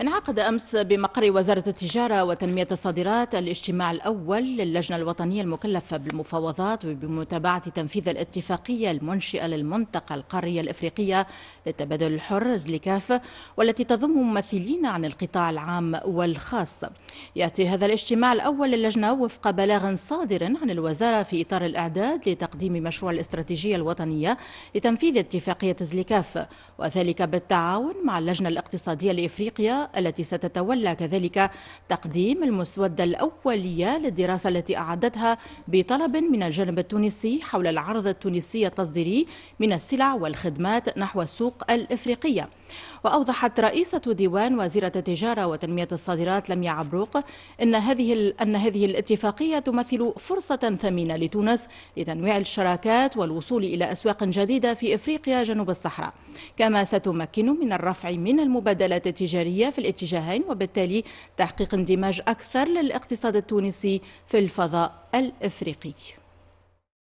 انعقد أمس بمقر وزارة التجارة وتنمية الصادرات الاجتماع الأول للجنة الوطنية المكلفة بالمفاوضات وبمتابعة تنفيذ الاتفاقية المنشئة للمنطقة القارية الإفريقية للتبادل الحر زليكاف والتي تضم ممثلين عن القطاع العام والخاص يأتي هذا الاجتماع الأول للجنة وفق بلاغ صادر عن الوزارة في إطار الإعداد لتقديم مشروع الاستراتيجية الوطنية لتنفيذ اتفاقية زليكاف وذلك بالتعاون مع اللجنة الاقتصادية لإفريقيا التي ستتولى كذلك تقديم المسودة الأولية للدراسة التي أعدتها بطلب من الجانب التونسي حول العرض التونسي التصديري من السلع والخدمات نحو السوق الإفريقية وأوضحت رئيسة ديوان وزيرة التجارة وتنمية الصادرات لميا عبروق أن هذه أن هذه الاتفاقية تمثل فرصة ثمينة لتونس لتنويع الشراكات والوصول إلى أسواق جديدة في إفريقيا جنوب الصحراء كما ستمكن من الرفع من المبادلات التجارية في في الاتجاهين وبالتالي تحقيق اندماج أكثر للاقتصاد التونسي في الفضاء الإفريقي